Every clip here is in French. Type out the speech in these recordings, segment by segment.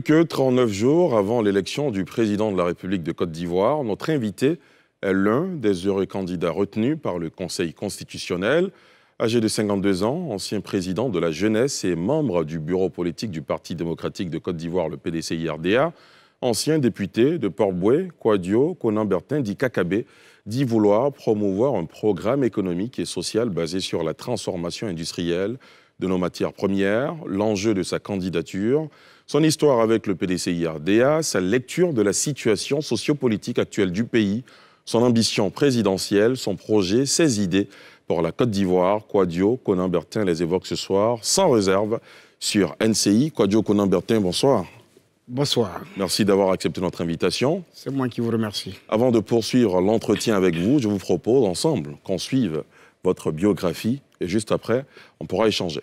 plus que 39 jours avant l'élection du président de la République de Côte d'Ivoire, notre invité est l'un des heureux candidats retenus par le Conseil constitutionnel. Âgé de 52 ans, ancien président de la jeunesse et membre du bureau politique du Parti démocratique de Côte d'Ivoire, le PDCI-RDA, ancien député de Port-Boué, Quadio, Conan Bertin, dit Kakabé, dit vouloir promouvoir un programme économique et social basé sur la transformation industrielle de nos matières premières, l'enjeu de sa candidature, son histoire avec le PDCI-RDA, sa lecture de la situation sociopolitique actuelle du pays, son ambition présidentielle, son projet, ses idées pour la Côte d'Ivoire, Quadio, Conan Bertin les évoque ce soir, sans réserve, sur NCI. Quadio, Conan Bertin, bonsoir. Bonsoir. Merci d'avoir accepté notre invitation. C'est moi qui vous remercie. Avant de poursuivre l'entretien avec vous, je vous propose ensemble qu'on suive votre biographie et juste après, on pourra échanger.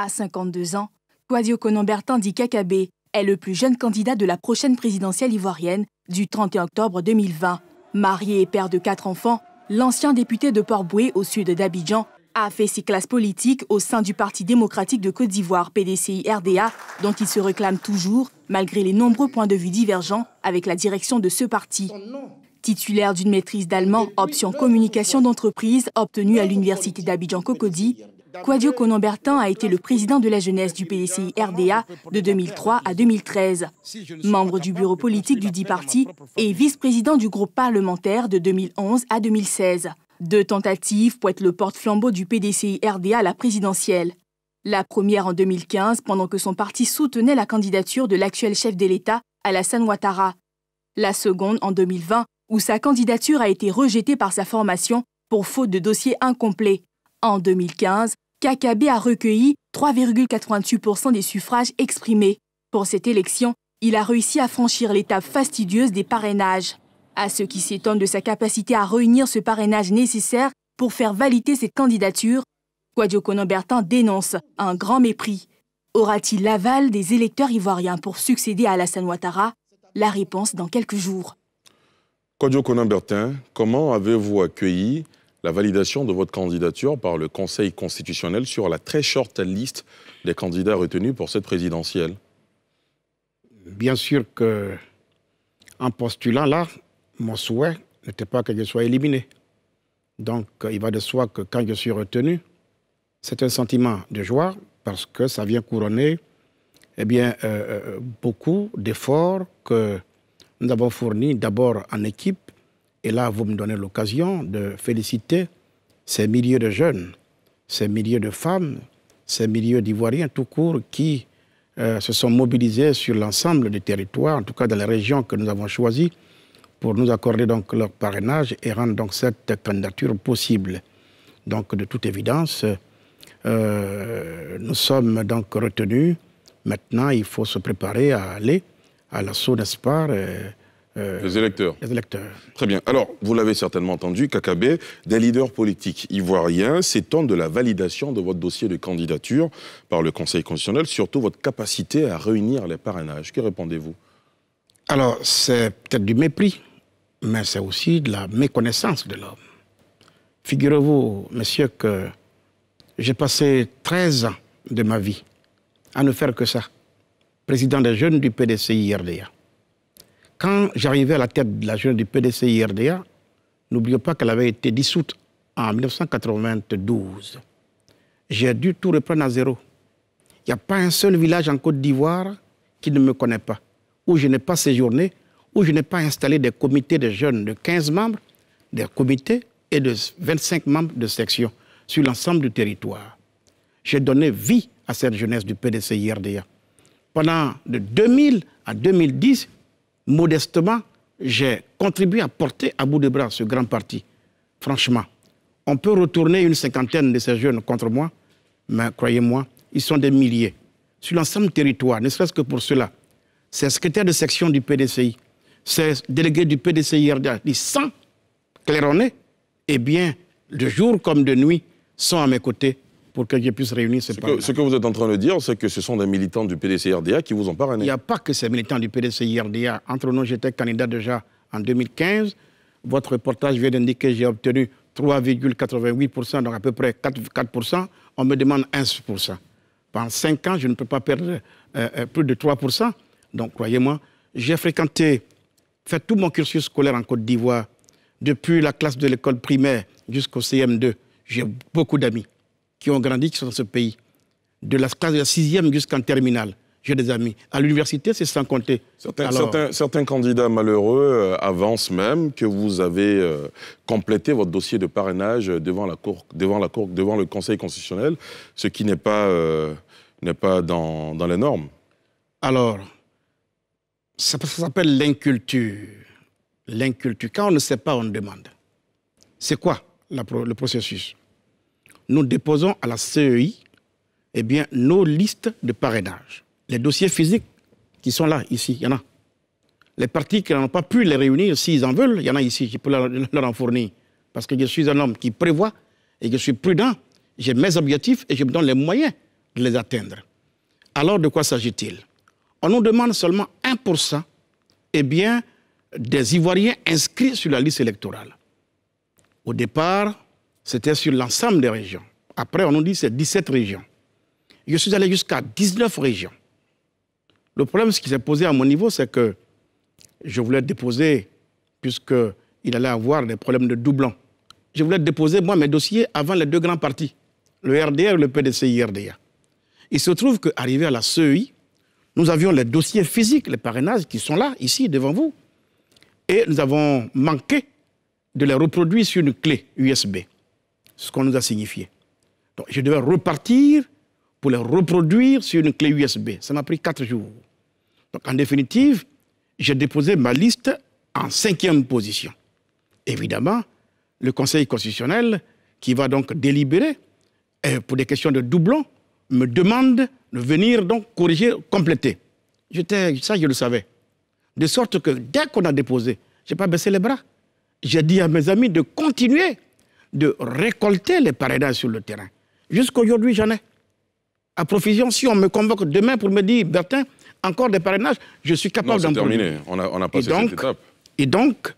À 52 ans, Kouadio konan dit est le plus jeune candidat de la prochaine présidentielle ivoirienne du 31 octobre 2020. Marié et père de quatre enfants, l'ancien député de Port-Boué au sud d'Abidjan a fait ses classes politiques au sein du Parti démocratique de Côte d'Ivoire, PDCI-RDA, dont il se réclame toujours, malgré les nombreux points de vue divergents avec la direction de ce parti. Oh Titulaire d'une maîtrise d'allemand, option communication d'entreprise, obtenue à l'université d'Abidjan-Cocody, Quadio conan a été le président de la jeunesse du PDCI RDA de 2003 à 2013, membre du bureau politique du dit parti et vice-président du groupe parlementaire de 2011 à 2016. Deux tentatives pour être le porte-flambeau du PDCI RDA à la présidentielle. La première en 2015, pendant que son parti soutenait la candidature de l'actuel chef de l'État, Alassane Ouattara. La seconde en 2020, où sa candidature a été rejetée par sa formation pour faute de dossier incomplet. En 2015, Kakabe a recueilli 3,88% des suffrages exprimés. Pour cette élection, il a réussi à franchir l'étape fastidieuse des parrainages. À ceux qui s'étonnent de sa capacité à réunir ce parrainage nécessaire pour faire valider cette candidature, Kwadio Konobertin dénonce un grand mépris. Aura-t-il l'aval des électeurs ivoiriens pour succéder à Alassane Ouattara La réponse dans quelques jours. Kwadio Konobertin, comment avez-vous accueilli la validation de votre candidature par le Conseil constitutionnel sur la très short liste des candidats retenus pour cette présidentielle Bien sûr que, en postulant là, mon souhait n'était pas que je sois éliminé. Donc, euh, il va de soi que quand je suis retenu, c'est un sentiment de joie parce que ça vient couronner eh bien, euh, euh, beaucoup d'efforts que nous avons fournis d'abord en équipe et là, vous me donnez l'occasion de féliciter ces milliers de jeunes, ces milliers de femmes, ces milliers d'Ivoiriens tout court qui euh, se sont mobilisés sur l'ensemble du territoires, en tout cas dans les régions que nous avons choisies, pour nous accorder donc leur parrainage et rendre donc cette candidature possible. Donc, de toute évidence, euh, nous sommes donc retenus. Maintenant, il faut se préparer à aller à l'assaut, n'est-ce pas euh, euh, les électeurs. Les électeurs. Très bien. Alors, vous l'avez certainement entendu, Kakabé, des leaders politiques ivoiriens s'étendent de la validation de votre dossier de candidature par le Conseil constitutionnel, surtout votre capacité à réunir les parrainages. Que répondez-vous Alors, c'est peut-être du mépris, mais c'est aussi de la méconnaissance de l'homme. Figurez-vous, monsieur, que j'ai passé 13 ans de ma vie à ne faire que ça. Président des jeunes du PDCI-RDA. Quand j'arrivais à la tête de la jeune du PDC-IRDA, n'oublions pas qu'elle avait été dissoute en 1992. J'ai dû tout reprendre à zéro. Il n'y a pas un seul village en Côte d'Ivoire qui ne me connaît pas, où je n'ai pas séjourné, où je n'ai pas installé des comités de jeunes de 15 membres, des comités et de 25 membres de section sur l'ensemble du territoire. J'ai donné vie à cette jeunesse du PDC-IRDA. Pendant de 2000 à 2010, modestement, j'ai contribué à porter à bout de bras ce grand parti. Franchement, on peut retourner une cinquantaine de ces jeunes contre moi, mais croyez-moi, ils sont des milliers. Sur l'ensemble du territoire, ne serait-ce que pour cela, ces secrétaires de section du PDCI, ces délégués du PDCI RDA, les 100 claironnés, eh bien, de jour comme de nuit, sont à mes côtés pour je puisse réunir ces ce que vous êtes en train de dire, c'est que ce sont des militants du PDC-RDA qui vous ont parrainé. Il n'y a pas que ces militants du PDC-RDA. Entre nous, j'étais candidat déjà en 2015. Votre reportage vient d'indiquer que j'ai obtenu 3,88%, donc à peu près 4, On me demande 1%. Pendant 5 ans, je ne peux pas perdre euh, euh, plus de 3%. Donc, croyez-moi, j'ai fréquenté, fait tout mon cursus scolaire en Côte d'Ivoire, depuis la classe de l'école primaire jusqu'au CM2. J'ai beaucoup d'amis qui ont grandi, qui sont dans ce pays. De la classe de la sixième jusqu'en terminale. J'ai des amis. À l'université, c'est sans compter. Certains, candidats malheureux euh, avancent même que vous avez euh, complété votre dossier de parrainage devant la devant le Conseil constitutionnel, ce qui n'est pas euh, pas dans, les normes. Alors, ça, s'appelle l'inculture. L'inculture. Quand on ne sait pas, on demande. C'est quoi le processus nous déposons à la CEI eh bien, nos listes de parrainage. Les dossiers physiques qui sont là, ici, il y en a. Les partis qui n'ont pas pu les réunir, s'ils en veulent, il y en a ici, je peux leur, en fournir. Parce que je suis un homme qui prévoit et je suis prudent. J'ai mes objectifs et je me donne les moyens de les atteindre. Alors, de quoi s'agit-il On nous demande seulement 1% eh bien, des Ivoiriens inscrits sur la liste électorale. Au départ, c'était sur l'ensemble des régions. Après, on nous dit que c'est 17 régions. Je suis allé jusqu'à 19 régions. Le problème ce qui s'est posé à mon niveau, c'est que je voulais déposer, puisqu'il allait avoir des problèmes de doublons. Je voulais déposer, moi, mes dossiers avant les deux grands partis, le RDR et le PDCI-RDA. Il se trouve qu'arrivé à la CEI, nous avions les dossiers physiques, les parrainages qui sont là, ici, devant vous. Et nous avons manqué de les reproduire sur une clé USB ce qu'on nous a signifié. Donc, je devais repartir pour les reproduire sur une clé USB. Ça m'a pris quatre jours. Donc, en définitive, j'ai déposé ma liste en cinquième position. Évidemment, le Conseil constitutionnel, qui va donc délibérer pour des questions de doublons, me demande de venir donc corriger, compléter. ça, je le savais. De sorte que dès qu'on a déposé, je n'ai pas baissé les bras. J'ai dit à mes amis de continuer de récolter les parrainages sur le terrain. Jusqu'aujourd'hui, j'en ai. À profusion, si on me convoque demain pour me dire, Bertin, encore des parrainages, je suis capable d'en terminer. On a, on a passé et donc, cette étape. Et donc,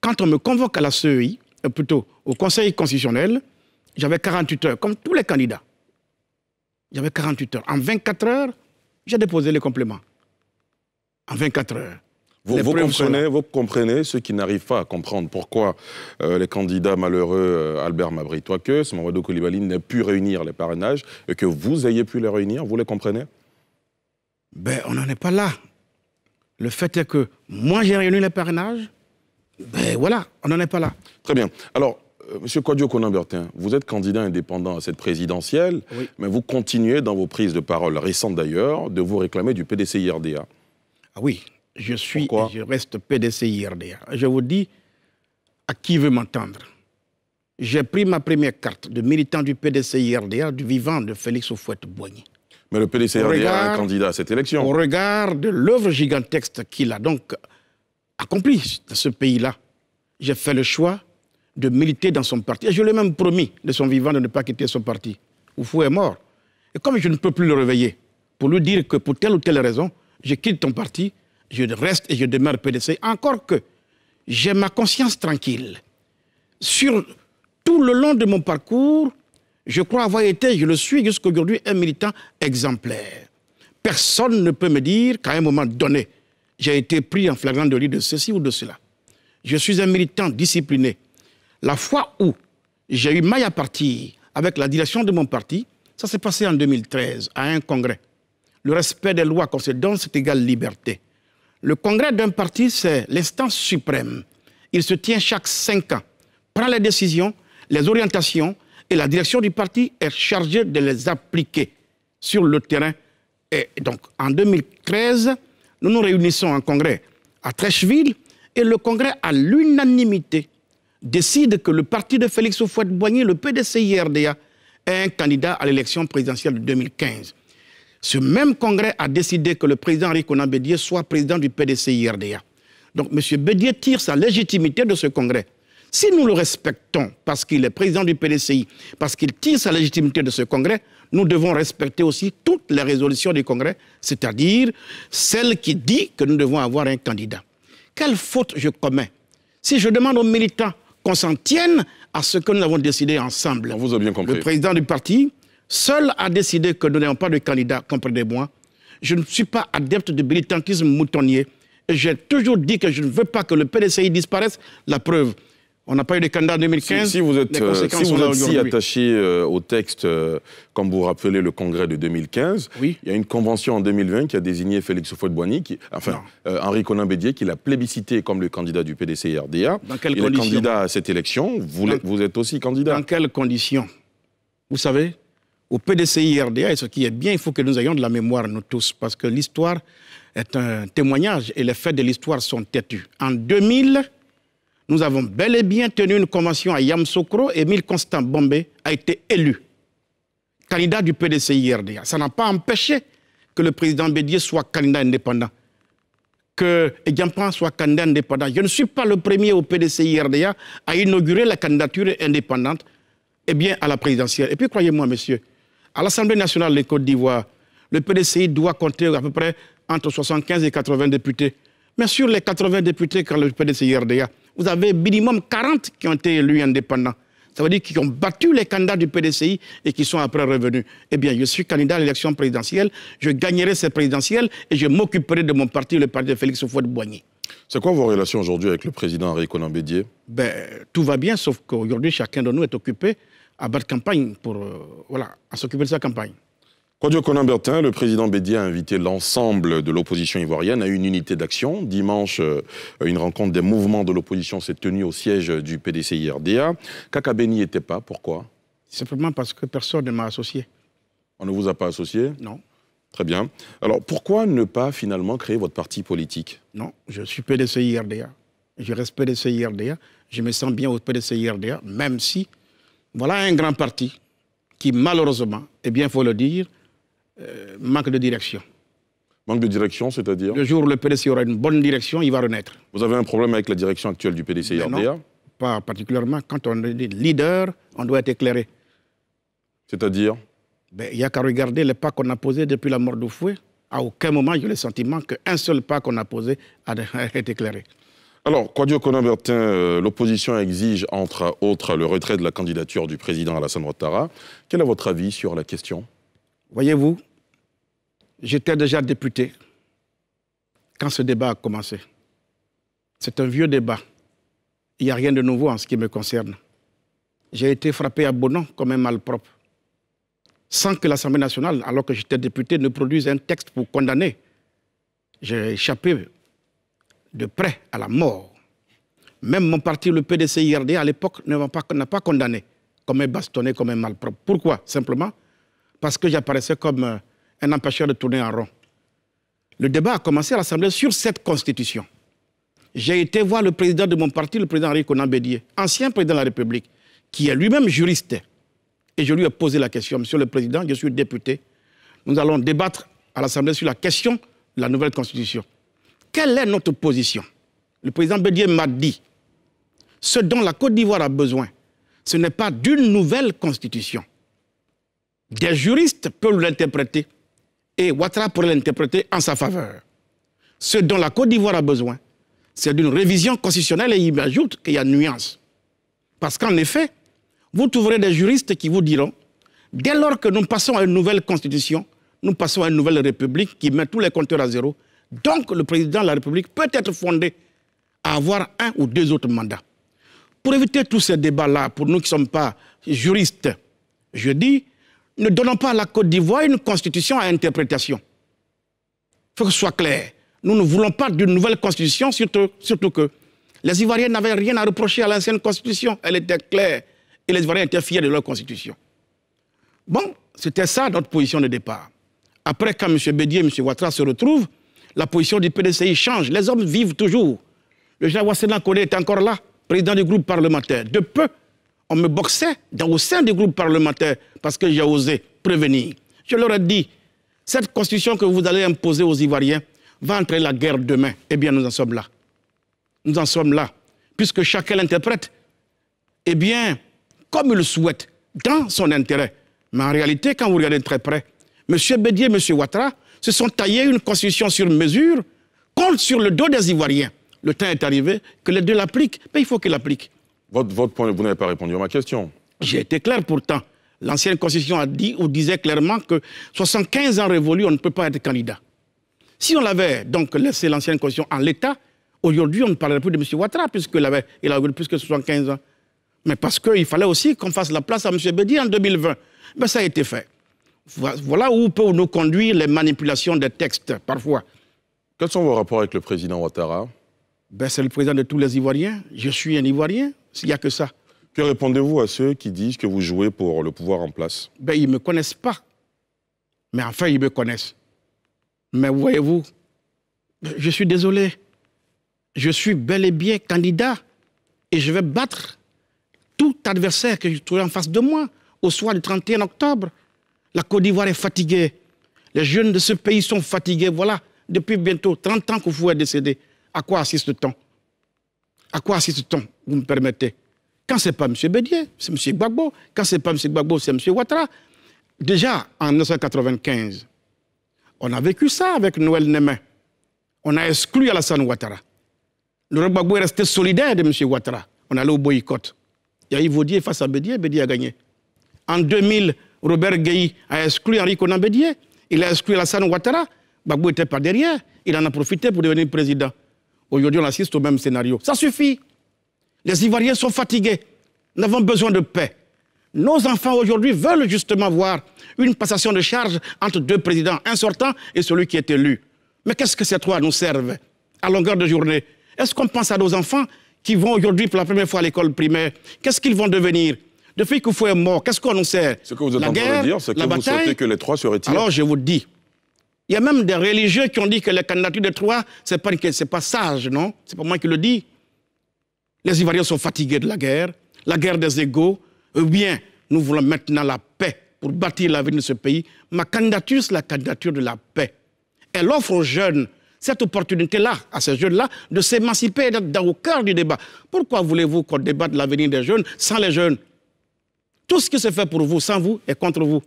quand on me convoque à la CEI, euh, plutôt au Conseil constitutionnel, j'avais 48 heures, comme tous les candidats. J'avais 48 heures. En 24 heures, j'ai déposé les compléments. En 24 heures. Vous, comprenez, vous, comprenez, ceux qui n'arrivent pas à comprendre pourquoi euh, les candidats malheureux euh, Albert Mabry, Toques, que Mamadou Koulibaly n'aient pu réunir les parrainages et que vous ayez pu les réunir, vous les comprenez Ben, on n'en est pas là. Le fait est que moi j'ai réuni les parrainages, ben voilà, on n'en est pas là. Très bien. Alors, euh, Monsieur Kwadjo Konambertin, vous êtes candidat indépendant à cette présidentielle, mais vous continuez dans vos prises de parole récentes d'ailleurs de vous réclamer du PDC-IRDA. Ah oui, je suis et je reste PDC-IRDA. Je vous dis à qui veut m'entendre. J'ai pris ma première carte de militant du PDC-IRDA du vivant de Félix Oufouette-Boigny. Mais le PDC-IRDA est candidat à cette élection. Au regard de l'œuvre gigantesque qu'il a donc accomplie dans ce pays-là, j'ai fait le choix de militer dans son parti. Et je ai même promis de son vivant de ne pas quitter son parti. Oufou est mort. Et comme je ne peux plus le réveiller pour lui dire que pour telle ou telle raison, je quitte ton parti, je reste et je demeure PDC, encore que j'ai ma conscience tranquille. Sur tout le long de mon parcours, je crois avoir été, je le suis jusqu'aujourd'hui, un militant exemplaire. Personne ne peut me dire qu'à un moment donné, j'ai été pris en flagrant délit de, de ceci ou de cela. Je suis un militant discipliné. La fois où j'ai eu maille à partir avec la direction de mon parti, ça s'est passé en 2013 à un congrès. Le respect des lois qu'on se donne, c'est égal liberté. Le congrès d'un parti, c'est l'instance suprême. Il se tient chaque cinq ans, prend les décisions, les orientations, et la direction du parti est chargée de les appliquer sur le terrain. Et donc, en 2013, nous nous réunissons en congrès à Trècheville, et le congrès, à l'unanimité, décide que le parti de Félix oufouette boigny le pdc est un candidat à l'élection présidentielle de 2015. Ce même congrès a décidé que le président Henri Conan Bédier soit président du PDCI RDA. Donc M. Bédier tire sa légitimité de ce congrès. Si nous le respectons parce qu'il est président du PDCI, parce qu'il tire sa légitimité de ce congrès, nous devons respecter aussi toutes les résolutions du congrès, c'est-à-dire celle qui dit que nous devons avoir un candidat. Quelle faute je commets si je demande aux militants qu'on s'en tienne à ce que nous avons décidé ensemble. vous bien compris. Le président du parti, seul à décider que nous n'ayons pas de candidat, comprenez-moi. Je ne suis pas adepte du militantisme moutonnier. Et J'ai toujours dit que je ne veux pas que le PDCI disparaisse. La preuve, on n'a pas eu de candidat en 2015. Si, vous êtes, euh, si, attaché euh, au texte, euh, comme vous rappelez le congrès de 2015, il y a une convention en 2020 qui a désigné Félix Houphouët-Boigny, enfin Henri Conan Bédier, qui l'a plébiscité comme le candidat du PDCI rda Dans quelles candidat à cette élection. vous êtes aussi candidat. Dans quelles conditions Vous savez, au PDCI RDA, et ce qui est bien, il faut que nous ayons de la mémoire, nous tous, parce que l'histoire est un témoignage et les faits de l'histoire sont têtus. En 2000, nous avons bel et bien tenu une convention à Yamsokro. Émile Constant Bombé a été élu candidat du PDCI RDA. Ça n'a pas empêché que le président Bédier soit candidat indépendant, que Egampan soit candidat indépendant. Je ne suis pas le premier au PDCI RDA à inaugurer la candidature indépendante eh bien, à la présidentielle. Et puis croyez-moi, monsieur, à l'Assemblée nationale de Côte d'Ivoire, le PDCI doit compter à peu près entre 75 et 80 députés. Mais sur les 80 députés quand le PDCI RDA, vous avez minimum 40 qui ont été élus indépendants. Ça veut dire qu'ils ont battu les candidats du PDCI et qui sont après revenus. Eh bien, je suis candidat à l'élection présidentielle, je gagnerai cette présidentielle et je m'occuperai de mon parti, le parti de Félix Houphouët Boigny. C'est quoi vos relations aujourd'hui avec le président Henri Conan ben, Tout va bien, sauf qu'aujourd'hui, chacun de nous est occupé à battre campagne, pour, euh, à s'occuper de sa campagne. Claudio bertin le président Bédier a invité l'ensemble de l'opposition ivoirienne à une unité d'action. Dimanche, euh, une rencontre des mouvements de l'opposition s'est tenue au siège du PDCI-RDA. Kakabeni n'y était pas, pourquoi Simplement parce que personne ne m'a associé. On ne vous a pas associé Non. Très bien. Alors pourquoi ne pas finalement créer votre parti politique Non, je suis PDCI-RDA. Je reste PDCI-RDA. Je me sens bien au PDCI-RDA, même si voilà un grand parti qui, malheureusement, et eh bien, il faut le dire, euh, manque de direction. Manque de direction, c'est-à-dire Le jour où le PDC aura une bonne direction, il va renaître. Vous avez un problème avec la direction actuelle du PDC RDA Pas particulièrement. Quand on est leader, on doit être éclairé. C'est-à-dire ben, Il n'y a qu'à regarder les pas qu'on a posés depuis la mort du fouet. À aucun moment, j'ai le sentiment qu'un seul pas qu'on a posé a été éclairé. Alors, quoi Conan-Bertin, euh, l'opposition exige entre autres le retrait de la candidature du président Alassane Ouattara. Quel est votre avis sur la question Voyez-vous, j'étais déjà député quand ce débat a commencé. C'est un vieux débat. Il n'y a rien de nouveau en ce qui me concerne. J'ai été frappé à bon nom comme un malpropre, sans que l'Assemblée nationale, alors que j'étais député, ne produise un texte pour condamner. J'ai échappé de près à la mort. Même mon parti, le PDC-IRD, à l'époque, n'a pas, condamné comme un bastonné, comme un malpropre. Pourquoi Simplement parce que j'apparaissais comme euh, un empêcheur de tourner en rond. Le débat a commencé à l'Assemblée sur cette constitution. J'ai été voir le président de mon parti, le président Henri Conan Bédier, ancien président de la République, qui est lui-même juriste. Et je lui ai posé la question, Monsieur le Président, je suis député. Nous allons débattre à l'Assemblée sur la question de la nouvelle constitution. Quelle est notre position Le président Bédier m'a dit, ce dont la Côte d'Ivoire a besoin, ce n'est pas d'une nouvelle constitution. Des juristes peuvent l'interpréter et Ouattara pourrait l'interpréter en sa faveur. Ce dont la Côte d'Ivoire a besoin, c'est d'une révision constitutionnelle et il m'ajoute qu'il y a nuance. Parce qu'en effet, vous trouverez des juristes qui vous diront, dès lors que nous passons à une nouvelle constitution, nous passons à une nouvelle république qui met tous les compteurs à zéro donc le président de la République peut être fondé à avoir un ou deux autres mandats. Pour éviter tous ces débats-là, pour nous qui ne sommes pas juristes, je dis, ne donnons pas à la Côte d'Ivoire une constitution à interprétation. Il faut que ce soit clair. Nous ne voulons pas d'une nouvelle constitution, surtout, que les Ivoiriens n'avaient rien à reprocher à l'ancienne constitution. Elle était claire et les Ivoiriens étaient fiers de leur constitution. Bon, c'était ça notre position de départ. Après, quand M. Bédier et M. Ouattara se retrouvent, la position du PDCI change. Les hommes vivent toujours. Le général sénat est encore là, président du groupe parlementaire. De peu, on me boxait dans, au sein du groupe parlementaire parce que j'ai osé prévenir. Je leur ai dit, cette constitution que vous allez imposer aux Ivoiriens va entrer la guerre demain. Eh bien, nous en sommes là. Nous en sommes là. Puisque chacun l'interprète, eh bien, comme il le souhaite, dans son intérêt. Mais en réalité, quand vous regardez très près, M. Bédier, M. Ouattara, se sont taillés une constitution sur mesure, compte sur le dos des Ivoiriens. Le temps est arrivé que les deux l'appliquent, mais il faut qu'ils l'appliquent. Votre, vous n'avez pas répondu à ma question. J'ai été clair pourtant. L'ancienne constitution a dit ou disait clairement que 75 ans révolus, on ne peut pas être candidat. Si on l'avait donc laissé l'ancienne constitution en l'état, aujourd'hui on ne parlerait plus de M. Ouattara puisqu'il avait, plus que 75 ans. Mais parce qu'il fallait aussi qu'on fasse la place à M. Bedi en 2020. Mais ça a été fait. Voilà où peuvent nous conduire les manipulations des textes, parfois. Quels sont vos rapports avec le président Ouattara ben, C'est le président de tous les Ivoiriens. Je suis un Ivoirien, s'il n'y a que ça. Que répondez-vous à ceux qui disent que vous jouez pour le pouvoir en place ben, Ils ne me connaissent pas. Mais enfin, ils me connaissent. Mais voyez-vous, je suis désolé. Je suis bel et bien candidat et je vais battre tout adversaire que je trouve en face de moi au soir du 31 octobre. La Côte d'Ivoire est fatiguée. Les jeunes de ce pays sont fatigués. Voilà, depuis bientôt 30 ans que vous êtes décédé. À quoi assiste-t-on À quoi assiste-t-on Vous me permettez. Quand ce n'est pas M. Bédier, c'est M. Gbagbo. Quand ce n'est pas M. Gbagbo, c'est M. Ouattara. Déjà, en 1995, on a vécu ça avec Noël Némé. On a exclu Alassane Ouattara. Le Gbagbo est resté solidaire de M. Ouattara. On allait au boycott. Il y a eu Vaudier face à Bédier, Bédier a gagné. En 2000, Robert Gueye a exclu Henri Conan Il a exclu Alassane Ouattara. Bagbo était pas derrière. Il en a profité pour devenir président. Aujourd'hui, on assiste au même scénario. Ça suffit. Les Ivoiriens sont fatigués. Nous avons besoin de paix. Nos enfants aujourd'hui veulent justement voir une passation de charge entre deux présidents, un sortant et celui qui est élu. Mais qu'est-ce que ces trois nous servent à longueur de journée Est-ce qu'on pense à nos enfants qui vont aujourd'hui pour la première fois à l'école primaire Qu'est-ce qu'ils vont devenir depuis que est mort, qu'est-ce qu'on nous sert Ce que vous êtes en train de dire, c'est que vous souhaitez que les trois se retirent. Alors je vous dis, il y a même des religieux qui ont dit que la candidature des trois, c'est pas, pas sage, non Ce n'est pas moi qui le dis. Les Ivoiriens sont fatigués de la guerre, la guerre des égaux. Eh bien, nous voulons maintenant la paix pour bâtir l'avenir de ce pays. Ma candidature, c'est la candidature de la paix. Elle offre aux jeunes cette opportunité-là, à ces jeunes-là, de s'émanciper et d'être au cœur du débat. Pourquoi voulez-vous qu'on débatte l'avenir des jeunes sans les jeunes tout ce qui se fait pour vous, sans vous, est contre vous.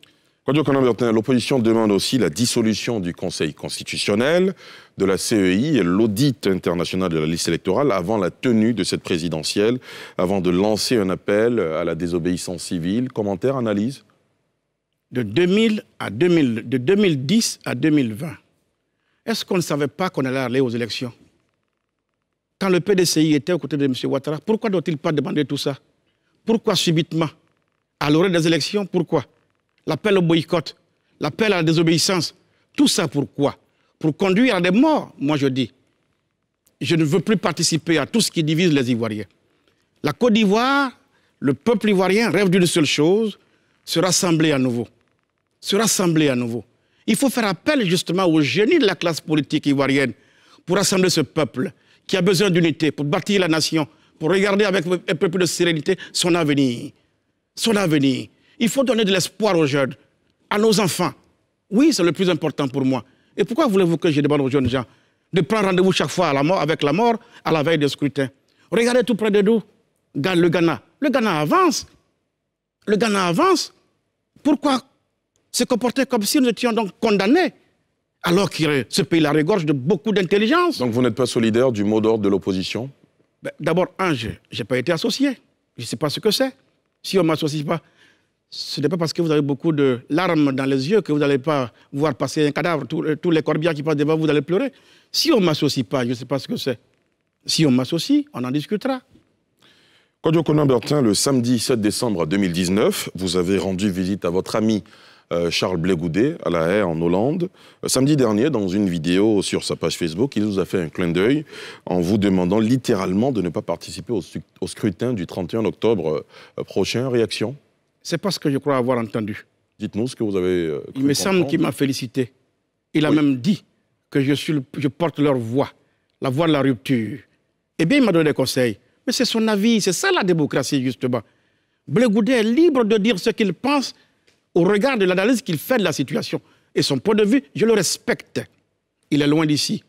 L'opposition demande aussi la dissolution du Conseil constitutionnel, de la CEI et l'audit international de la liste électorale avant la tenue de cette présidentielle, avant de lancer un appel à la désobéissance civile. Commentaire, analyse de, 2010 à 2020, est-ce qu'on ne savait pas qu'on allait aller aux élections Quand le PDCI était aux côtés de M. Ouattara, pourquoi doit-il pas demander tout ça Pourquoi subitement à l'orée des élections. Pourquoi L'appel au boycott, l'appel à la désobéissance. Tout ça pourquoi Pour conduire à des morts, moi je dis. Je ne veux plus participer à tout ce qui divise les Ivoiriens. La Côte d'Ivoire, le peuple ivoirien rêve d'une seule chose, se rassembler à nouveau. Se rassembler à nouveau. Il faut faire appel justement au génie de la classe politique ivoirienne pour rassembler ce peuple qui a besoin d'unité, pour bâtir la nation, pour regarder avec un peu plus de sérénité son avenir son avenir. Il faut donner de l'espoir aux jeunes, à nos enfants. Oui, c'est le plus important pour moi. Et pourquoi voulez-vous que je demande aux jeunes gens de prendre rendez-vous chaque fois la mort, avec la mort à la veille des scrutins Regardez tout près de nous, le Ghana. Le Ghana avance. Le Ghana avance. Pourquoi se comporter comme si nous étions donc condamnés alors que ce pays la regorge de beaucoup d'intelligence. Donc vous n'êtes pas solidaire du mot d'ordre de l'opposition ben, D'abord, un, je n'ai pas été associé. Je ne sais pas ce que c'est. Si on ne m'associe pas, ce n'est pas parce que vous avez beaucoup de larmes dans les yeux que vous n'allez pas voir passer un cadavre. Tous, euh, les corbières qui passent devant vous, vous allez pleurer. Si on ne m'associe pas, je ne sais pas ce que c'est. Si on m'associe, on en discutera. Kodjo Conan Bertin, le samedi 7 décembre 2019, vous avez rendu visite à votre ami euh, Charles Blégoudé, à La Haye en Hollande. Euh, samedi dernier, dans une vidéo sur sa page Facebook, il nous a fait un clin d'œil en vous demandant littéralement de ne pas participer au, scrutin du 31 octobre euh, prochain. Réaction C'est pas ce que je crois avoir entendu. Dites-nous ce que vous avez. il me semble qu'il m'a félicité. Il a même dit que je, porte leur voix, la voix de la rupture. Eh bien, il m'a donné des conseils. Mais c'est son avis, c'est ça la démocratie, justement. Blégoudé est libre de dire ce qu'il pense au regard de l'analyse qu'il fait de la situation et son point de vue, je le respecte. Il est loin d'ici.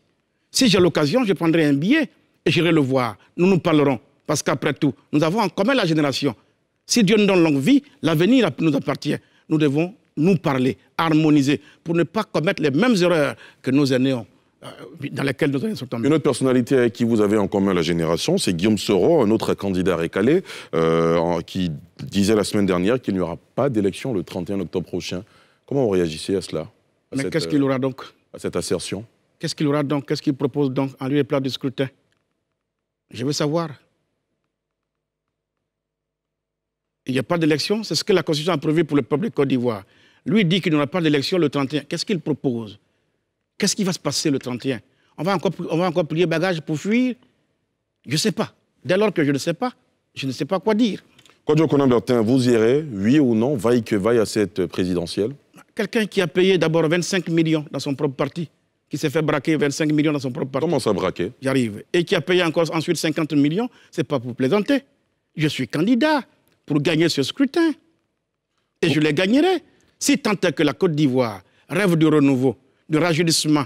Si j'ai l'occasion, je prendrai un billet et j'irai le voir. Nous nous parlerons. Parce qu'après tout, nous avons en commun la génération. Si Dieu nous donne longue vie, l'avenir nous appartient. Nous devons nous parler, harmoniser, pour ne pas commettre les mêmes erreurs que nos aînés ont. Euh, dans laquelle nous Une autre personnalité avec qui vous avez en commun la génération, c'est Guillaume Soro, un autre candidat récalé, euh, qui disait la semaine dernière qu'il n'y aura pas d'élection le 31 octobre prochain. Comment vous réagissez à cela Mais qu'est-ce qu'il euh, aura donc À cette assertion Qu'est-ce qu'il aura donc Qu'est-ce qu'il propose donc en lui et plat du scrutin Je veux savoir. Il n'y a pas d'élection, c'est ce que la Constitution a prévu pour le peuple de Côte d'Ivoire. Lui dit qu'il n'y aura pas d'élection le 31. Qu'est-ce qu'il propose Qu'est-ce qui va se passer le 31 on va, encore, on va encore plier bagages pour fuir Je ne sais pas. Dès lors que je ne sais pas, je ne sais pas quoi dire. Kodjo Konan Bertin, vous irez, oui ou non, vaille que vaille à cette présidentielle Quelqu'un qui a payé d'abord 25 millions dans son propre parti, qui s'est fait braquer 25 millions dans son propre parti. Comment ça braquer J'arrive. Et qui a payé encore ensuite 50 millions, ce n'est pas pour plaisanter. Je suis candidat pour gagner ce scrutin. Et je les gagnerai. Si tant est que la Côte d'Ivoire rêve du renouveau, de rajeunissement,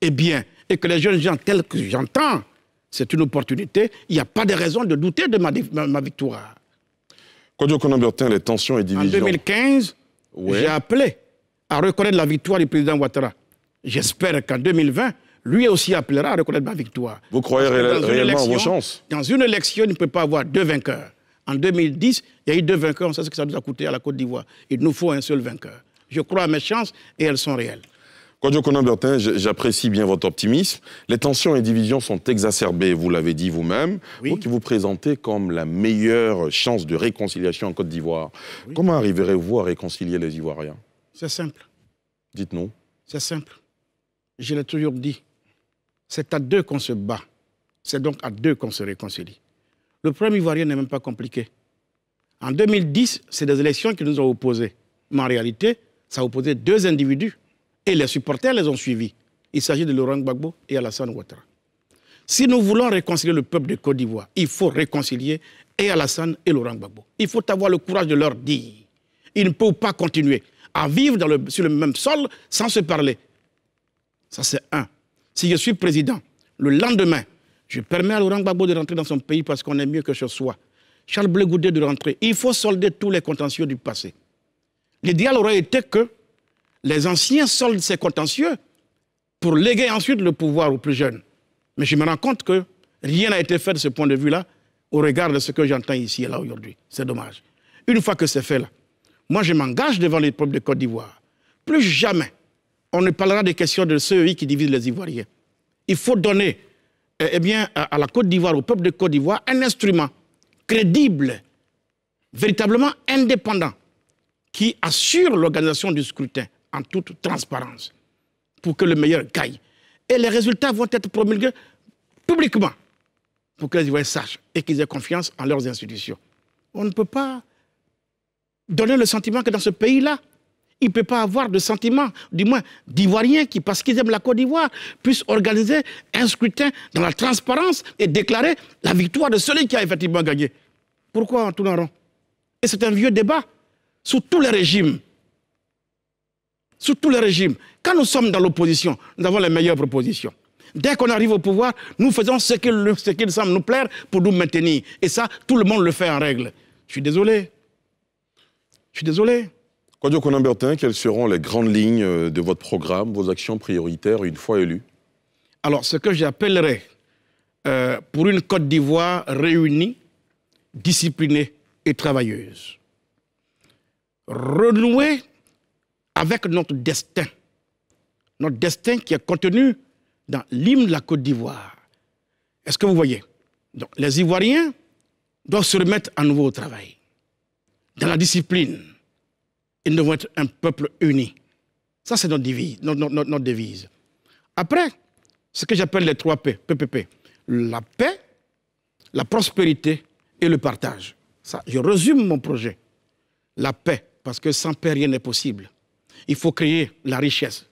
est bien, et que les jeunes gens tels que j'entends, c'est une opportunité, il n'y a pas de raison de douter de ma, ma, ma victoire. en les tensions et divisions. En 2015, j'ai appelé à reconnaître la victoire du président Ouattara. J'espère qu'en 2020, lui aussi appellera à reconnaître ma victoire. Vous croyez réellement élection, vos chances Dans une élection, il ne peut pas avoir deux vainqueurs. En 2010, il y a eu deux vainqueurs, on sait ce que ça nous a coûté à la Côte d'Ivoire. Il nous faut un seul vainqueur. Je crois à mes chances et elles sont réelles. Kodjo Bertin, j'apprécie bien votre optimisme. Les tensions et divisions sont exacerbées, vous l'avez dit vous-même. Vous qui vous présentez comme la meilleure chance de réconciliation en Côte d'Ivoire. Comment arriverez-vous à réconcilier les Ivoiriens C'est simple. Dites-nous. C'est simple. Je l'ai toujours dit. C'est à deux qu'on se bat. C'est donc à deux qu'on se réconcilie. Le problème ivoirien n'est même pas compliqué. En 2010, c'est des élections qui nous ont opposés. Mais en réalité, ça opposait deux individus et les supporters les ont suivis. Il s'agit de Laurent Gbagbo et Alassane Ouattara. Si nous voulons réconcilier le peuple de Côte d'Ivoire, il faut réconcilier Alassane et Laurent Gbagbo. Il faut avoir le courage de leur dire. Ils ne peuvent pas continuer à vivre sur le même sol sans se parler. Ça, c'est un. Si je suis président, le lendemain, je permets à Laurent Gbagbo de rentrer dans son pays parce qu'on est mieux que ce soit. Charles Blé de rentrer. Il faut solder tous les contentieux du passé. L'idéal aurait été que les anciens soldent ces contentieux pour léguer ensuite le pouvoir aux plus jeunes. Mais je me rends compte que rien n'a été fait de ce point de vue-là au regard de ce que j'entends ici et là aujourd'hui. C'est dommage. Une fois que c'est fait là, moi je m'engage devant les peuples de Côte d'Ivoire. Plus jamais on ne parlera des questions de CEI qui divisent les Ivoiriens. Il faut donner eh, eh bien, à la Côte d'Ivoire, au peuple de Côte d'Ivoire, un instrument crédible, véritablement indépendant, qui assure l'organisation du scrutin en toute transparence pour que le meilleur gagne. Et les résultats vont être promulgués publiquement pour que les Ivoiriens sachent et qu'ils aient confiance en leurs institutions. On ne peut pas donner le sentiment que dans ce pays-là, il ne peut pas avoir de sentiment, du moins d'Ivoiriens qui, parce qu'ils aiment la Côte d'Ivoire, puissent organiser un scrutin dans la transparence et déclarer la victoire de celui qui a effectivement gagné. Pourquoi en tournant rond Et c'est un vieux débat sous tous les régimes sous tous les régimes. Quand nous sommes dans l'opposition, nous avons les meilleures propositions. Dès qu'on arrive au pouvoir, nous faisons ce qu'il semble nous plaire pour nous maintenir. Et ça, tout le monde le fait en règle. Je suis désolé. Je suis désolé. Kodjo Konambertin, quelles seront les grandes lignes euh, de votre programme, vos actions prioritaires une fois élu Alors, ce que j'appellerai euh, pour une Côte d'Ivoire réunie, disciplinée et travailleuse, renouer avec notre destin. Notre destin qui est contenu dans l'hymne de la Côte d'Ivoire. Est-ce que vous voyez Donc, Les Ivoiriens doivent se remettre à nouveau au travail, dans la discipline. Ils doivent être un peuple uni. Ça, c'est notre devise, Après, ce que j'appelle les trois P, PPP, la paix, la prospérité et le partage. Ça, je résume mon projet. La paix, parce que sans paix, rien n'est possible il faut créer la richesse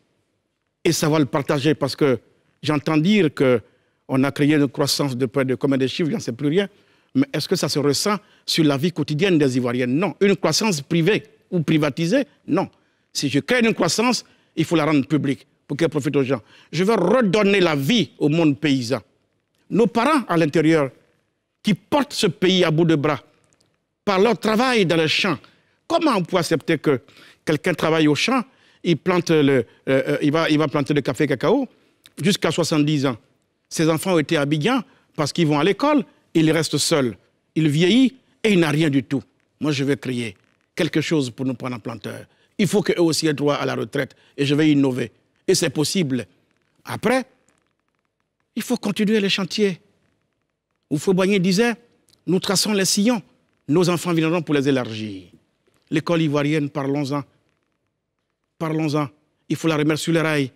et ça va le partager parce que j'entends dire qu'on a créé une croissance de près de combien de chiffres, je sais plus rien, mais est-ce que ça se ressent sur la vie quotidienne des Ivoiriens Non. Une croissance privée ou privatisée Non. Si je crée une croissance, il faut la rendre publique pour qu'elle profite aux gens. Je veux redonner la vie au monde paysan. Nos parents à l'intérieur qui portent ce pays à bout de bras par leur travail dans les champs, comment on peut accepter que Quelqu'un travaille au champ, il, plante le, euh, euh, il, va, planter le café cacao jusqu'à 70 ans. Ses enfants ont été à parce qu'ils vont à l'école, il reste seul. Il vieillit et il n'a rien du tout. Moi, je vais créer quelque chose pour nous prendre en planteur. Il faut qu'eux aussi aient droit à la retraite et je vais innover. Et c'est possible. Après, il faut continuer les chantiers. Oufou Boigny disait, nous traçons les sillons, nos enfants viendront pour les élargir. L'école ivoirienne, parlons-en parlons-en. Il faut la remettre sur les rails.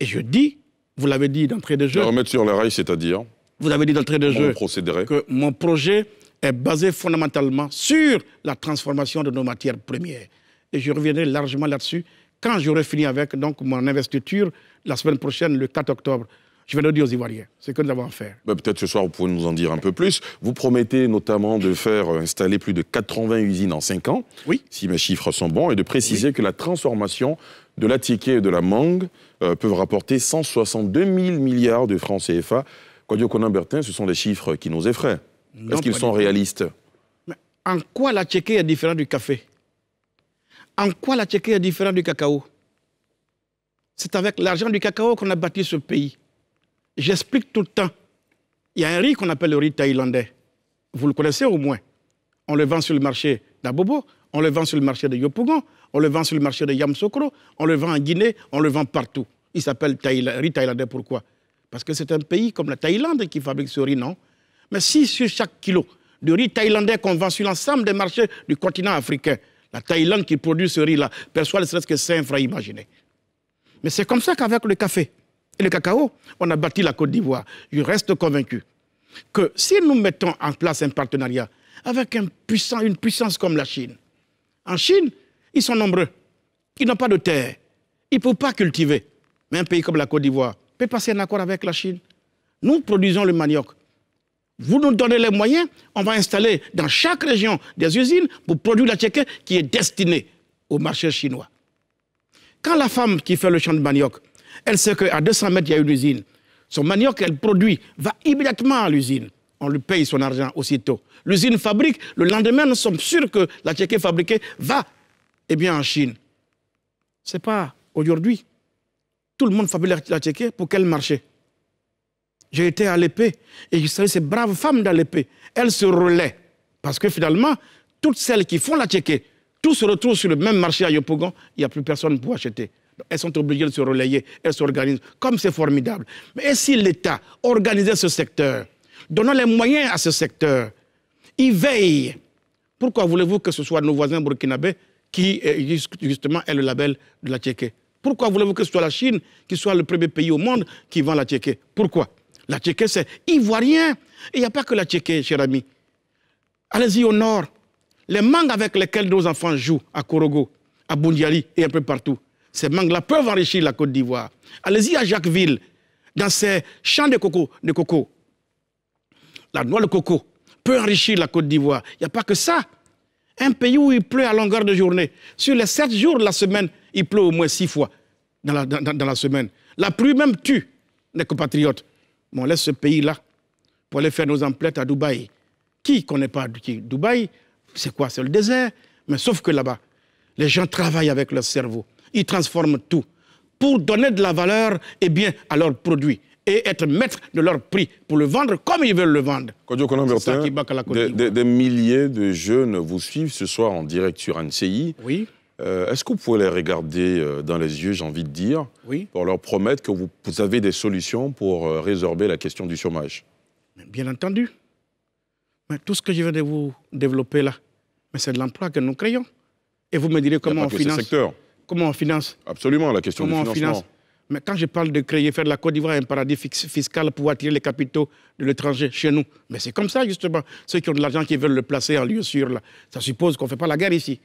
Et je dis, vous l'avez dit d'entrée de jeu. La remettre sur les rails, c'est-à-dire Vous avez dit d'entrée de jeu que mon projet est basé fondamentalement sur la transformation de nos matières premières. Et je reviendrai largement là-dessus quand j'aurai fini avec donc, mon investiture la semaine prochaine, le 4 octobre je vais le dire aux Ivoiriens, ce que nous avons à faire. Bah, peut-être ce soir, vous pouvez nous en dire un peu plus. Vous promettez notamment de faire euh, installer plus de 80 usines en 5 ans, oui. si mes chiffres sont bons, et de préciser que la transformation de la ticket et de la mangue euh, peuvent rapporter 162 000 milliards de francs CFA. Quoi Conan Bertin, ce sont des chiffres qui nous effraient. Est-ce qu'ils sont réalistes Mais En quoi la est différent du café En quoi la est différent du cacao C'est avec l'argent du cacao qu'on a bâti ce pays. J'explique tout le temps. Il y a un riz qu'on appelle le riz thaïlandais. Vous le connaissez au moins. On le vend sur le marché d'Abobo, on le vend sur le marché de Yopougon, on le vend sur le marché de Yamsokro, on le vend en Guinée, on le vend partout. Il s'appelle riz thaïlandais. Pourquoi Parce que c'est un pays comme la Thaïlande qui fabrique ce riz, non Mais si sur chaque kilo de riz thaïlandais qu'on vend sur l'ensemble des marchés du continent africain, la Thaïlande qui produit ce riz-là perçoit ne serait-ce que 5 francs, imaginé Mais c'est comme ça qu'avec le café, et le cacao, on a bâti la Côte d'Ivoire. Je reste convaincu que si nous mettons en place un partenariat avec une puissance comme la Chine, en Chine, ils sont nombreux. Ils n'ont pas de terre. Ils ne peuvent pas cultiver. Mais un pays comme la Côte d'Ivoire peut passer un accord avec la Chine. Nous produisons le manioc. Vous nous donnez les moyens, on va installer dans chaque région des usines pour produire la tchèque qui est destinée au marché chinois. Quand la femme qui fait le champ de manioc elle sait qu'à 200 mètres, il y a une usine. Son manioc qu'elle produit va immédiatement à l'usine. On lui paye son argent aussitôt. L'usine fabrique, le lendemain, nous sommes sûrs que la tchèque fabriquée va eh bien, en Chine. Ce n'est pas aujourd'hui. Tout le monde fabrique la tchèque. pour quel marché J'ai été à l'épée et je savais ces braves femmes dans l'épée. Elles se relaient. Parce que finalement, toutes celles qui font la tchèque, tout se retrouvent sur le même marché à Yopogon, il n'y a plus personne pour acheter. Elles sont obligées de se relayer, elles s'organisent. Comme c'est formidable. Mais si l'État organisait ce secteur, donnant les moyens à ce secteur, il veille, pourquoi voulez-vous que ce soit nos voisins burkinabés qui, euh, justement, aient le label de la Tchéquée Pourquoi voulez-vous que ce soit la Chine qui soit le premier pays au monde qui vend la Tchéquée Pourquoi La Tchéquée, c'est ivoirien. Il n'y a pas que la Tchéquée, cher ami. Allez-y au nord. Les mangues avec lesquelles nos enfants jouent à Korogo, à Bundiali et un peu partout, ces mangues-là peuvent enrichir la Côte d'Ivoire. Allez-y à Jacquesville, dans ces champs de coco, de coco. La noix de coco peut enrichir la Côte d'Ivoire. Il n'y a pas que ça. Un pays où il pleut à longueur de journée, sur les sept jours de la semaine, il pleut au moins six fois dans la, semaine. La pluie même tue les compatriotes. Mais on laisse ce pays-là pour aller faire nos emplettes à Dubaï. Qui ne connaît pas Dubaï C'est quoi C'est le désert. Mais sauf que là-bas, les gens travaillent avec leur cerveau ils transforment tout pour donner de la valeur et eh bien, à leurs produits et être maître de leur prix pour le vendre comme ils veulent le vendre. des, milliers de jeunes vous suivent ce soir en direct sur NCI. Oui. Euh, est-ce que vous pouvez les regarder euh, dans les yeux, j'ai envie de dire, pour leur promettre que vous, avez des solutions pour euh, résorber la question du chômage Bien entendu. Mais tout ce que je viens de vous développer là, c'est de l'emploi que nous créons. Et vous me direz comment on finance. Secteur. Comment on finance Absolument, la question du financement. On finance mais quand je parle de créer, faire de la Côte d'Ivoire un paradis fiscal pour attirer les capitaux de l'étranger chez nous, mais c'est comme ça justement. Ceux qui ont de l'argent qui veulent le placer en lieu sûr, ça suppose qu'on ne fait pas la guerre ici.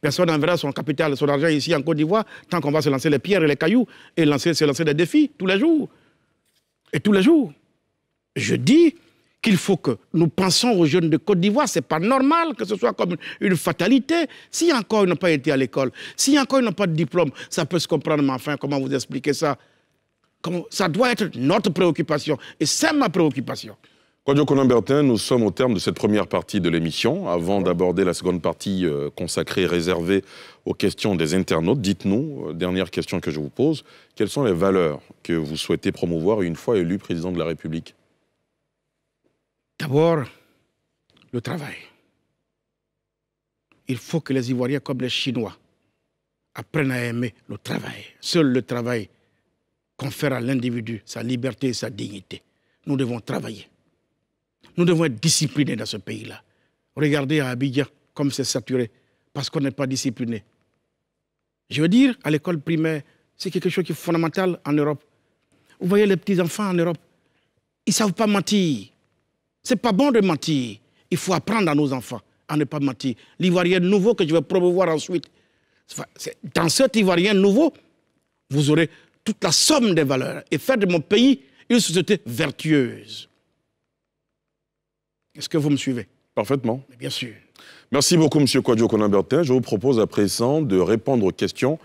Personne n'enverra son capital, son argent ici en Côte d'Ivoire tant qu'on va se lancer les pierres et les cailloux et lancer, se lancer des défis tous les jours. Et tous les jours. Je dis qu'il faut que nous pensions aux jeunes de Côte d'Ivoire. Ce n'est pas normal que ce soit comme une fatalité. Si encore ils n'ont pas été à l'école, si encore ils n'ont pas de diplôme, ça peut se comprendre, mais enfin, comment vous expliquer ça Ça doit être notre préoccupation. Et c'est ma préoccupation. Claudio Colin-Bertin, nous sommes au terme de cette première partie de l'émission. Avant d'aborder la seconde partie euh, consacrée, réservée aux questions des internautes, dites-nous, euh, dernière question que je vous pose, quelles sont les valeurs que vous souhaitez promouvoir une fois élu président de la République D'abord, le travail. Il faut que les Ivoiriens, comme les Chinois, apprennent à aimer le travail. Seul le travail confère à l'individu sa liberté et sa dignité. Nous devons travailler. Nous devons être disciplinés dans ce pays-là. Regardez à Abidjan comme c'est saturé, parce qu'on n'est pas discipliné. Je veux dire, à l'école primaire, c'est quelque chose qui est fondamental en Europe. Vous voyez les petits-enfants en Europe, ils ne savent pas mentir. C'est pas bon de mentir. Il faut apprendre à nos enfants à ne pas mentir. L'Ivoirien nouveau que je vais promouvoir ensuite. Dans cet Ivoirien nouveau, vous aurez toute la somme des valeurs et faire de mon pays une société vertueuse. Est-ce que vous me suivez Parfaitement. bien sûr. Merci beaucoup, M. Kwadjo Konambertin. Je vous propose à présent de répondre aux questions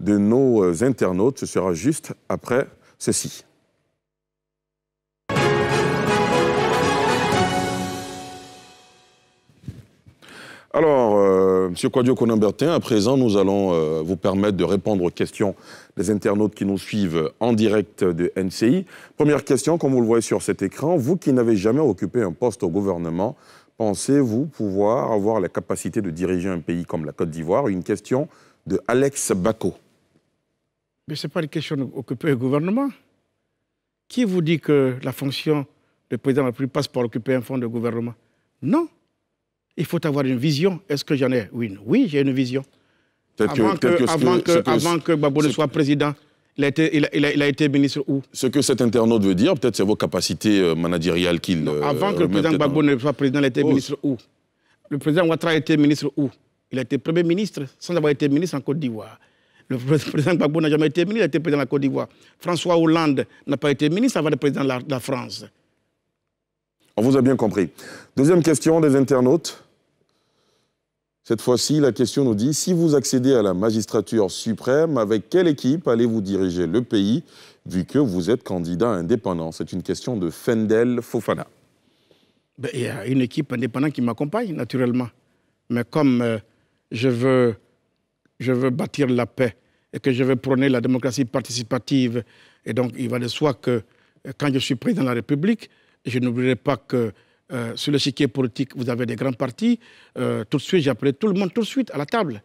de nos internautes. Ce sera juste après ceci. Alors, euh, Monsieur M. Quadio à présent, nous allons euh, vous permettre de répondre aux questions des internautes qui nous suivent en direct de NCI. Première question, comme vous le voyez sur cet écran, vous qui n'avez jamais occupé un poste au gouvernement, pensez-vous pouvoir avoir la capacité de diriger un pays comme la Côte d'Ivoire Une question de Alex Bako. Mais ce n'est pas une question d'occuper un gouvernement. Qui vous dit que la fonction de président de la République passe par occuper un fonds de gouvernement Non il faut avoir une vision. Est-ce que j'en ai une Oui, j'ai une vision. avant que, avant que, ne soit président, il a, été, ministre où Ce que cet internaute veut dire, peut-être c'est vos capacités euh, managériales qu'il... Euh, avant que le président Babou ne soit président, il a été ministre où Le président Ouattara a été ministre où Il a été premier ministre sans avoir été ministre en Côte d'Ivoire. Le président Gbagbo n'a jamais été ministre, il a été président de la Côte d'Ivoire. François Hollande n'a pas été ministre avant le président de la France. On vous a bien compris. Deuxième question des internautes. Cette fois-ci, la question nous dit, si vous accédez à la magistrature suprême, avec quelle équipe allez-vous diriger le pays, vu que vous êtes candidat indépendant C'est une question de Fendel Fofana. Ben, il y a une équipe indépendante qui m'accompagne, naturellement. Mais comme euh, je, veux, je veux bâtir la paix et que je veux prôner la démocratie participative, et donc il va de soi que euh, quand je suis président de la République, je n'oublierai pas que euh, sur le l'échiquier politique, vous avez des grands partis. Euh, tout de suite, appelé tout le monde tout de suite à la table.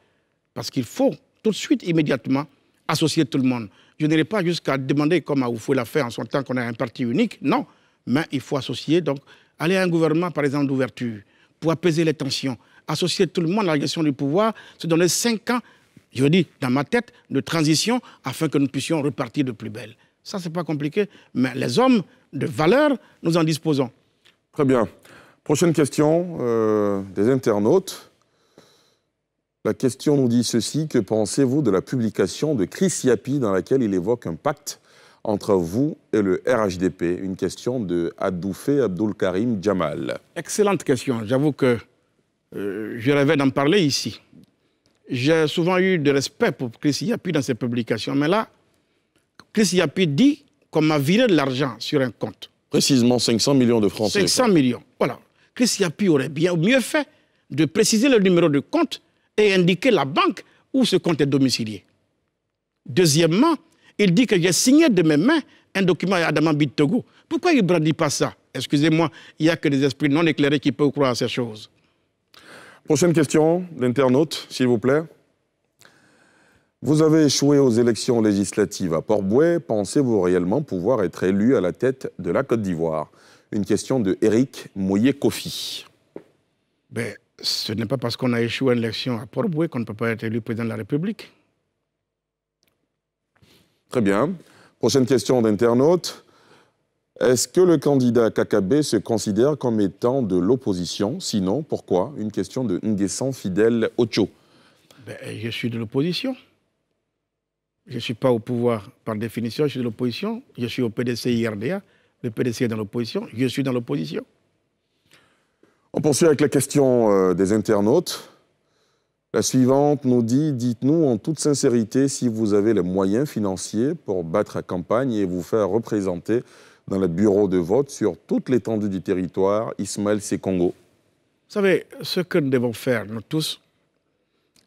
Parce qu'il faut tout de suite, immédiatement, associer tout le monde. Je n'irai pas jusqu'à demander, comme Aoufou l'a fait en son temps, qu'on ait un parti unique. Non, mais il faut associer. Donc, aller à un gouvernement, par exemple, d'ouverture, pour apaiser les tensions, associer tout le monde à la gestion du pouvoir, se donner cinq ans, je dis, dans ma tête, de transition, afin que nous puissions repartir de plus belle. Ça, c'est pas compliqué, mais les hommes de valeur, nous en disposons. Très bien. Prochaine question euh, des internautes. La question nous dit ceci, que pensez-vous de la publication de Chris Yapi dans laquelle il évoque un pacte entre vous et le RHDP Une question de Adoufé Abdul Jamal. Excellente question. J'avoue que euh, je rêvais d'en parler ici. J'ai souvent eu de respect pour Chris Yapi dans ses publications, mais là, Chris Yapi dit qu'on m'a viré de l'argent sur un compte. Précisément 500 millions de francs. 500 millions, voilà. Christian Pi aurait bien mieux fait de préciser le numéro de compte et indiquer la banque où ce compte est domicilié. Deuxièmement, il dit que j'ai signé de mes mains un document à Adam Togo. Pourquoi il ne brandit pas ça Excusez-moi, il n'y a que des esprits non éclairés qui peuvent croire à ces choses. Prochaine question, l'internaute, s'il vous plaît. Vous avez échoué aux élections législatives à Port-Boué. Pensez-vous réellement pouvoir être élu à la tête de la Côte d'Ivoire Une question de Eric moyé kofi ben, ce n'est pas parce qu'on a échoué à l'élection à Port-Boué qu'on ne peut pas être élu président de la République. Très bien. Prochaine question d'internaute. Est-ce que le candidat Kakabé se considère comme étant de l'opposition Sinon, pourquoi Une question de Nguessan Fidèle Ocho. Ben, je suis de l'opposition. Je ne suis pas au pouvoir par définition, je suis de l'opposition. Je suis au PDC IRDA. Le PDC est dans l'opposition. Je suis dans l'opposition. On poursuit avec la question euh, des internautes. La suivante nous dit Dites-nous en toute sincérité si vous avez les moyens financiers pour battre la campagne et vous faire représenter dans le bureau de vote sur toute l'étendue du territoire Ismaël Congo. Vous savez, ce que nous devons faire, nous tous,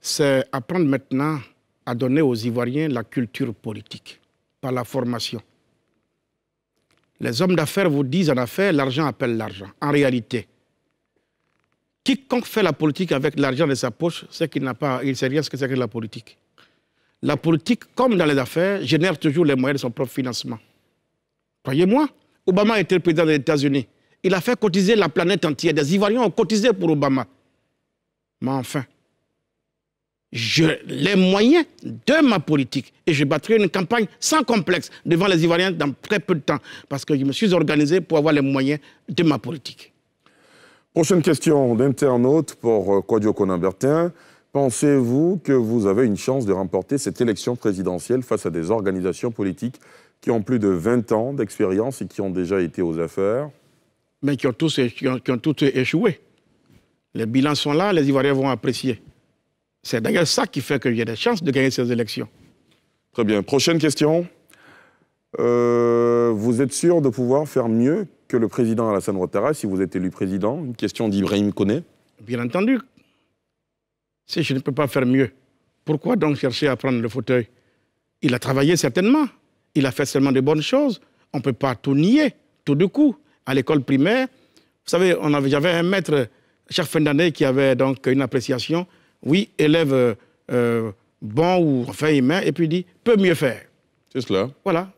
c'est apprendre maintenant à donner aux Ivoiriens la culture politique par la formation. Les hommes d'affaires vous disent en affaires, l'argent appelle l'argent. En réalité, quiconque fait la politique avec l'argent de sa poche, c'est qu'il n'a pas, il sait rien ce que c'est que la politique. La politique, comme dans les affaires, génère toujours les moyens de son propre financement. Croyez-moi, Obama était le président des États-Unis. Il a fait cotiser la planète entière. Des Ivoiriens ont cotisé pour Obama. Mais enfin, les moyens de ma politique et je battrai une campagne sans complexe devant les Ivoiriens dans très peu de temps parce que je me suis organisé pour avoir les moyens de ma politique. Prochaine question d'internaute pour Quadio euh, Conambertin. Pensez-vous que vous avez une chance de remporter cette élection présidentielle face à des organisations politiques qui ont plus de 20 ans d'expérience et qui ont déjà été aux affaires Mais qui ont tous, qui ont tous échoué. Les bilans sont là, les Ivoiriens vont apprécier. C'est d'ailleurs ça qui fait qu'il y a des chances de gagner ces élections. Très bien. Prochaine question. Euh, vous êtes sûr de pouvoir faire mieux que le président Alassane Ouattara si vous êtes élu président Une question d'Ibrahim Kone. – Bien entendu. Si je ne peux pas faire mieux, pourquoi donc chercher à prendre le fauteuil Il a travaillé certainement. Il a fait seulement de bonnes choses. On ne peut pas tout nier, tout de coup. À l'école primaire, vous savez, j'avais un maître chaque fin d'année qui avait donc une appréciation oui, élève euh, euh, bon ou enfin humain, et puis dit, peut mieux faire. C'est cela. Voilà.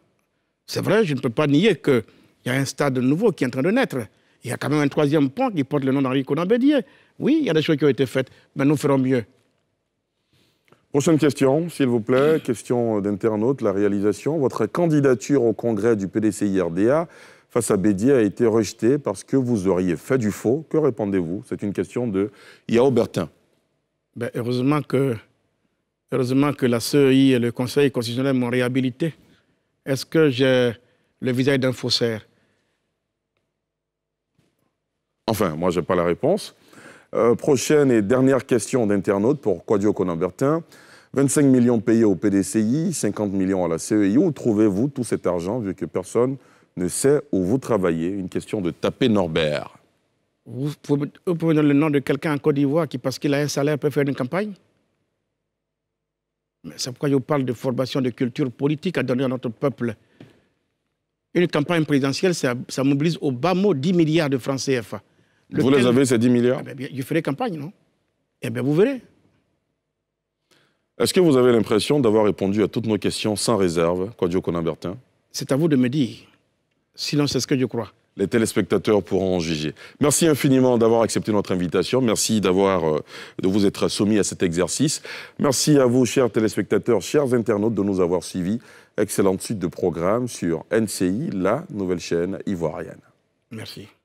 C'est vrai, je ne peux pas nier qu'il y a un stade nouveau qui est en train de naître. Il y a quand même un troisième point qui porte le nom d'Henri Conan Bédier. Oui, il y a des choses qui ont été faites, mais nous ferons mieux. Prochaine question, s'il vous plaît. Question d'internaute, la réalisation. Votre candidature au congrès du PDC-IRDA face à Bédier a été rejetée parce que vous auriez fait du faux. Que répondez-vous C'est une question de Yao Bertin. Ben, heureusement, que, heureusement que la CEI et le Conseil constitutionnel m'ont réhabilité. Est-ce que j'ai le visage d'un faussaire Enfin, moi, je n'ai pas la réponse. Euh, prochaine et dernière question d'internaute pour Quadio Conambertin. 25 millions payés au PDCI, 50 millions à la CEI. Où trouvez-vous tout cet argent vu que personne ne sait où vous travaillez Une question de taper Norbert. Vous pouvez, donner le nom de quelqu'un en Côte d'Ivoire qui, parce qu'il a un salaire, peut faire une campagne c'est pourquoi je vous parle de formation de culture politique à donner à notre peuple. Une campagne présidentielle, ça, mobilise au bas mot 10 milliards de francs CFA. vous les avez, ces 10 milliards eh ben, Je ferai campagne, non Eh bien, vous verrez. Est-ce que vous avez l'impression d'avoir répondu à toutes nos questions sans réserve, Kodjo Bertin C'est à vous de me dire. Sinon, c'est ce que je crois les téléspectateurs pourront en juger. Merci infiniment d'avoir accepté notre invitation. Merci d'avoir, euh, de vous être soumis à cet exercice. Merci à vous, chers téléspectateurs, chers internautes, de nous avoir suivis. Excellente suite de programme sur NCI, la nouvelle chaîne ivoirienne. Merci.